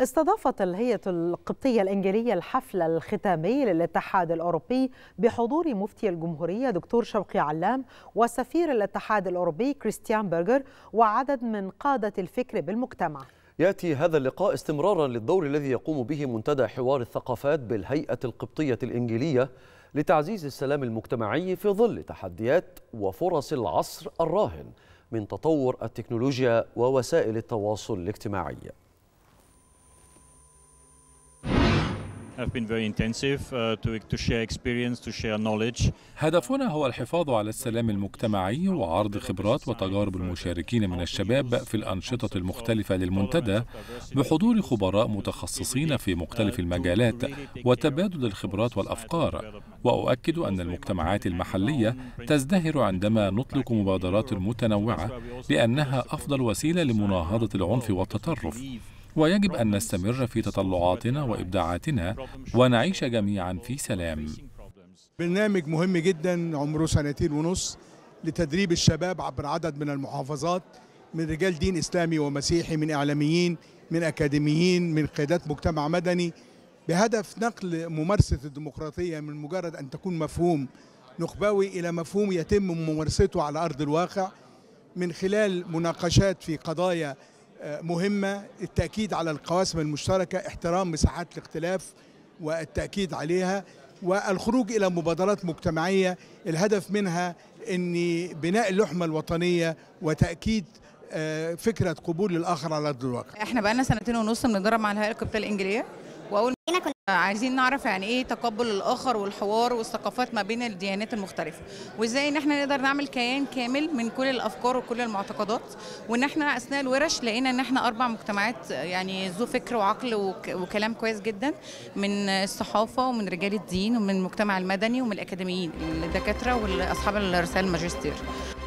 استضافت الهيئة القبطية الإنجيلية الحفل الختامي للاتحاد الأوروبي بحضور مفتي الجمهورية دكتور شوقي علام وسفير الاتحاد الأوروبي كريستيان برجر وعدد من قادة الفكر بالمجتمع ياتي هذا اللقاء استمرارا للدور الذي يقوم به منتدى حوار الثقافات بالهيئه القبطيه الانجيليه لتعزيز السلام المجتمعي في ظل تحديات وفرص العصر الراهن من تطور التكنولوجيا ووسائل التواصل الاجتماعي Uh, هدفنا هو الحفاظ على السلام المجتمعي وعرض خبرات وتجارب المشاركين من الشباب في الأنشطة المختلفة للمنتدى بحضور خبراء متخصصين في مختلف المجالات وتبادل الخبرات والأفكار وأؤكد أن المجتمعات المحلية تزدهر عندما نطلق مبادرات متنوعة لأنها أفضل وسيلة لمناهضة العنف والتطرف ويجب أن نستمر في تطلعاتنا وإبداعاتنا ونعيش جميعا في سلام برنامج مهم جدا عمره سنتين ونص لتدريب الشباب عبر عدد من المحافظات من رجال دين إسلامي ومسيحي من إعلاميين من أكاديميين من قيادات مجتمع مدني بهدف نقل ممارسة الديمقراطية من مجرد أن تكون مفهوم نخبوي إلى مفهوم يتم ممارسته على أرض الواقع من خلال مناقشات في قضايا مهمة التأكيد على القواسم المشتركة احترام مساحات الاختلاف والتأكيد عليها والخروج إلى مبادرات مجتمعية الهدف منها أن بناء اللحمة الوطنية وتأكيد آه، فكرة قبول الآخر على أرض الواقع احنا بقالنا سنتين ونص بنتدرب مع الهيئة القبطية الإنجليزية واقول كنا عايزين نعرف يعني ايه تقبل الاخر والحوار والثقافات ما بين الديانات المختلفه وازاي ان احنا نقدر نعمل كيان كامل من كل الافكار وكل المعتقدات وان احنا اثناء الورش لقينا ان احنا اربع مجتمعات يعني ذو فكر وعقل وكلام كويس جدا من الصحافه ومن رجال الدين ومن المجتمع المدني ومن الاكاديميين الدكاتره واصحاب الرسائل الماجستير